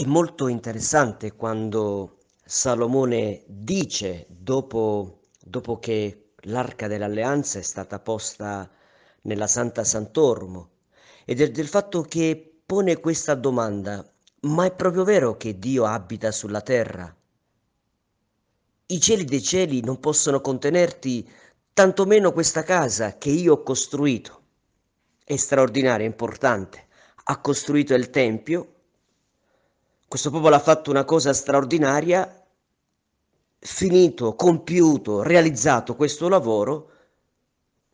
È molto interessante quando Salomone dice, dopo, dopo che l'arca dell'alleanza è stata posta nella Santa Sant'Ormo, e del, del fatto che pone questa domanda, ma è proprio vero che Dio abita sulla terra? I cieli dei cieli non possono contenerti tantomeno questa casa che io ho costruito. È straordinaria, importante. Ha costruito il Tempio questo popolo ha fatto una cosa straordinaria, finito, compiuto, realizzato questo lavoro,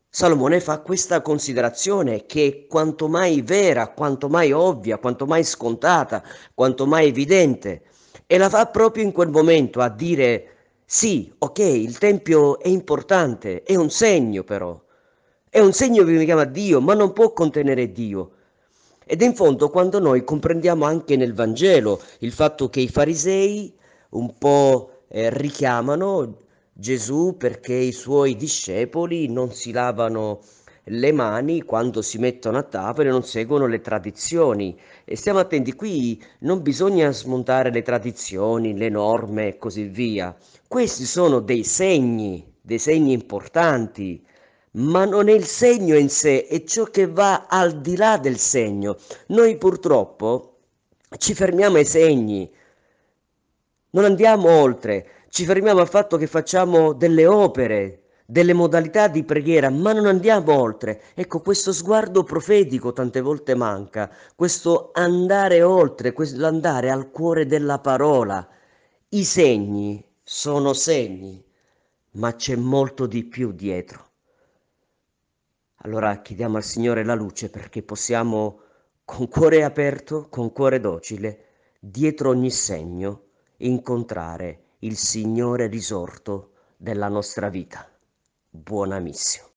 Salomone fa questa considerazione che è quanto mai vera, quanto mai ovvia, quanto mai scontata, quanto mai evidente e la fa proprio in quel momento a dire sì, ok, il Tempio è importante, è un segno però, è un segno che mi chiama Dio, ma non può contenere Dio. Ed è in fondo quando noi comprendiamo anche nel Vangelo il fatto che i farisei un po' eh, richiamano Gesù perché i suoi discepoli non si lavano le mani quando si mettono a tavola e non seguono le tradizioni. E stiamo attenti, qui non bisogna smontare le tradizioni, le norme e così via. Questi sono dei segni, dei segni importanti ma non è il segno in sé, è ciò che va al di là del segno. Noi purtroppo ci fermiamo ai segni, non andiamo oltre, ci fermiamo al fatto che facciamo delle opere, delle modalità di preghiera, ma non andiamo oltre. Ecco, questo sguardo profetico tante volte manca, questo andare oltre, questo andare al cuore della parola. I segni sono segni, ma c'è molto di più dietro. Allora chiediamo al Signore la luce perché possiamo con cuore aperto, con cuore docile, dietro ogni segno, incontrare il Signore risorto della nostra vita. Buona missione.